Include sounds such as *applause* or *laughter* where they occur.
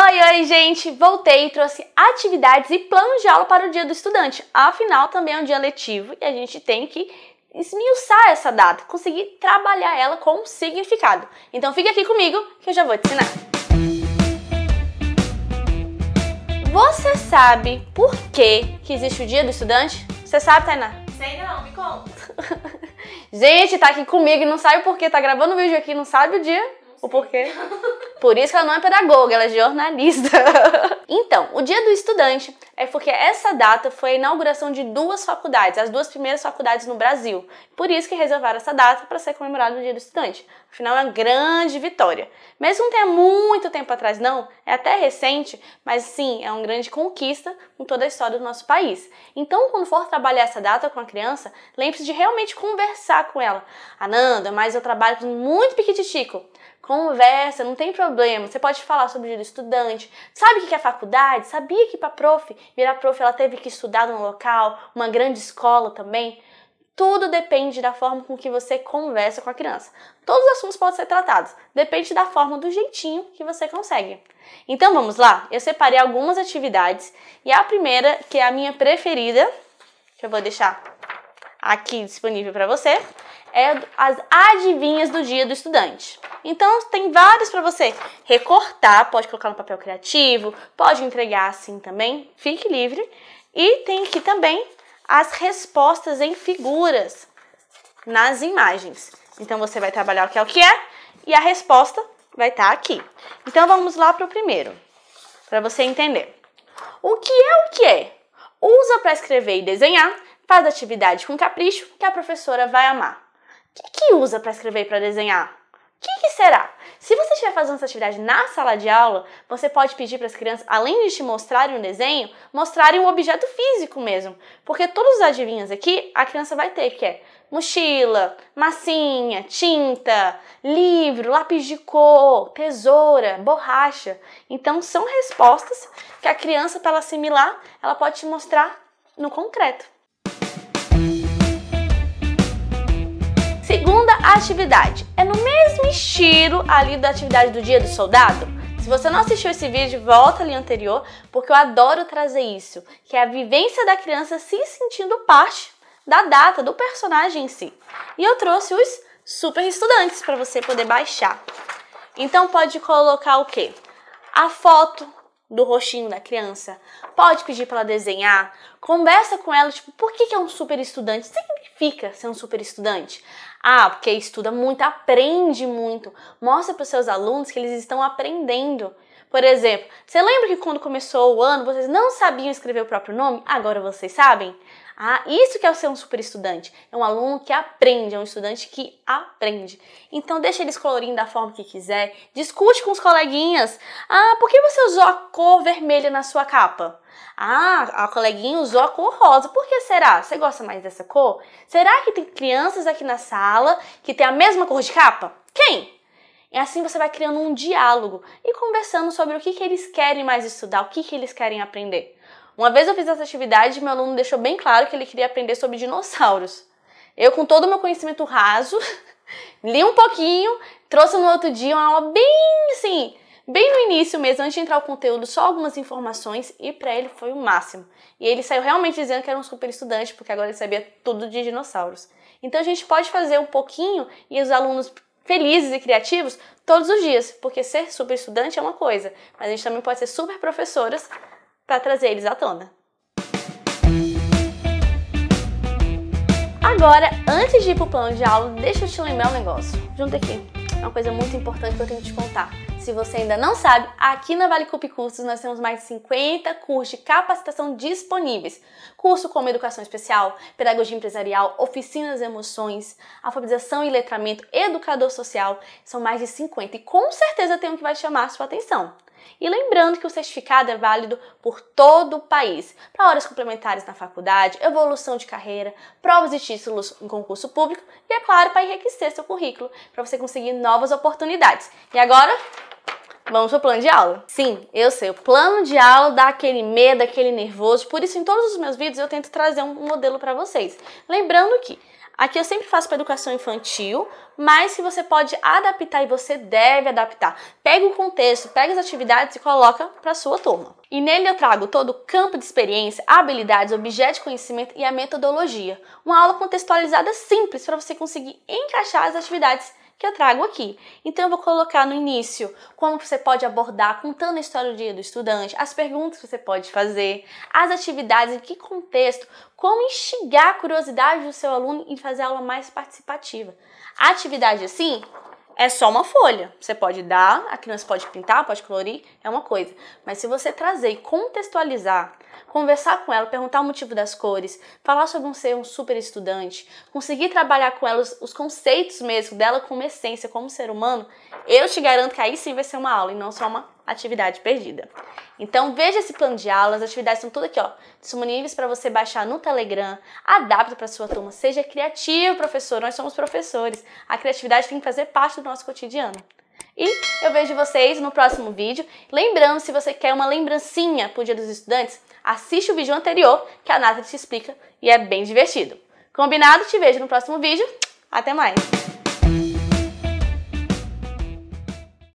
Oi, oi, gente! Voltei e trouxe atividades e planos de aula para o Dia do Estudante. Afinal, também é um dia letivo e a gente tem que esmiuçar essa data, conseguir trabalhar ela com um significado. Então, fica aqui comigo que eu já vou te ensinar. Você sabe por que, que existe o Dia do Estudante? Você sabe, Tainá? Sei não, me conta. *laughs* gente, tá aqui comigo e não sabe o porquê, tá gravando o vídeo aqui e não sabe o dia, o porquê. *laughs* Por isso que ela não é pedagoga, ela é jornalista. *laughs* então, o Dia do Estudante é porque essa data foi a inauguração de duas faculdades, as duas primeiras faculdades no Brasil. Por isso que reservaram essa data para ser comemorado no Dia do Estudante. Afinal, é uma grande vitória. Mesmo não tenha muito tempo atrás, não, é até recente, mas sim, é uma grande conquista com toda a história do nosso país. Então, quando for trabalhar essa data com a criança, lembre-se de realmente conversar com ela. Ananda, ah, mas eu trabalho muito piquititico conversa, não tem problema. Você pode falar sobre o dia do estudante, sabe o que é faculdade, sabia que para prof virar prof, ela teve que estudar num local, uma grande escola também. Tudo depende da forma com que você conversa com a criança. Todos os assuntos podem ser tratados, depende da forma, do jeitinho que você consegue. Então vamos lá? Eu separei algumas atividades e a primeira, que é a minha preferida, que eu vou deixar aqui disponível para você, é as adivinhas do dia do estudante. Então tem vários para você recortar, pode colocar no papel criativo, pode entregar assim também, fique livre. E tem aqui também as respostas em figuras nas imagens. Então você vai trabalhar o que é o que é e a resposta vai estar tá aqui. Então vamos lá para o primeiro, para você entender. O que é o que é? Usa para escrever e desenhar, faz atividade com capricho que a professora vai amar que, que usa para escrever e para desenhar? O que, que, será? Se você estiver fazendo essa atividade na sala de aula, você pode pedir para as crianças, além de te mostrarem um desenho, mostrarem um objeto físico mesmo. Porque todos os adivinhos aqui, a criança vai ter, que é mochila, massinha, tinta, livro, lápis de cor, tesoura, borracha. Então, são respostas que a criança, para ela assimilar, ela pode te mostrar no concreto. Segunda atividade é no mesmo estilo ali da atividade do dia do soldado. Se você não assistiu esse vídeo, volta ali anterior, porque eu adoro trazer isso, que é a vivência da criança se sentindo parte da data, do personagem em si. E eu trouxe os super estudantes para você poder baixar. Então pode colocar o quê? A foto do rostinho da criança, pode pedir para ela desenhar, conversa com ela, tipo, por que, que é um super estudante? O que significa ser um super estudante? Ah, porque estuda muito, aprende muito. Mostra para os seus alunos que eles estão aprendendo. Por exemplo, você lembra que quando começou o ano vocês não sabiam escrever o próprio nome? Agora vocês sabem? Ah, isso que é o ser um super estudante. É um aluno que aprende, é um estudante que aprende. Então deixa eles colorindo da forma que quiser, discute com os coleguinhas. Ah, por que você usou a cor vermelha na sua capa? Ah, a coleguinha usou a cor rosa. Por que será? Você gosta mais dessa cor? Será que tem crianças aqui na sala que tem a mesma cor de capa? Quem? E é assim você vai criando um diálogo e conversando sobre o que, que eles querem mais estudar, o que, que eles querem aprender. Uma vez eu fiz essa atividade e meu aluno deixou bem claro que ele queria aprender sobre dinossauros. Eu, com todo o meu conhecimento raso, *laughs* li um pouquinho, trouxe no outro dia uma aula bem assim, bem no início mesmo, antes de entrar o conteúdo, só algumas informações e para ele foi o máximo. E ele saiu realmente dizendo que era um super estudante, porque agora ele sabia tudo de dinossauros. Então a gente pode fazer um pouquinho e os alunos felizes e criativos todos os dias, porque ser super estudante é uma coisa, mas a gente também pode ser super professoras para trazer eles à tona. Agora, antes de ir para o plano de aula, deixa eu te lembrar um negócio. Junta aqui. É uma coisa muito importante que eu tenho que te contar. Se você ainda não sabe, aqui na Vale Cup Cursos nós temos mais de 50 cursos de capacitação disponíveis. Curso como Educação Especial, Pedagogia Empresarial, Oficinas e Emoções, Alfabetização e Letramento, Educador Social. São mais de 50 e com certeza tem um que vai chamar a sua atenção. E lembrando que o certificado é válido por todo o país, para horas complementares na faculdade, evolução de carreira, provas e títulos em concurso público e, é claro, para enriquecer seu currículo, para você conseguir novas oportunidades. E agora, Vamos pro plano de aula? Sim, eu sei. O plano de aula dá aquele medo, aquele nervoso. Por isso, em todos os meus vídeos, eu tento trazer um modelo para vocês. Lembrando que Aqui eu sempre faço para educação infantil, mas se você pode adaptar e você deve adaptar. Pega o contexto, pega as atividades e coloca para sua turma. E nele eu trago todo o campo de experiência, habilidades, objeto de conhecimento e a metodologia. Uma aula contextualizada simples para você conseguir encaixar as atividades que eu trago aqui. Então eu vou colocar no início como você pode abordar, contando a história do dia do estudante, as perguntas que você pode fazer, as atividades, em que contexto, como instigar a curiosidade do seu aluno e fazer a aula mais participativa. A atividade assim é só uma folha. Você pode dar, a criança pode pintar, pode colorir, é uma coisa. Mas se você trazer e contextualizar, conversar com ela, perguntar o motivo das cores, falar sobre um ser um super estudante, conseguir trabalhar com ela os, os conceitos mesmo dela como essência, como ser humano, eu te garanto que aí sim vai ser uma aula e não só uma atividade perdida. Então veja esse plano de aula, as atividades estão todas aqui, ó, disponíveis para você baixar no Telegram, adapta para sua turma, seja criativo, professor, nós somos professores. A criatividade tem que fazer parte do nosso cotidiano. E eu vejo vocês no próximo vídeo. Lembrando, se você quer uma lembrancinha pro Dia dos Estudantes, assiste o vídeo anterior que a Nath te explica e é bem divertido. Combinado? Te vejo no próximo vídeo. Até mais!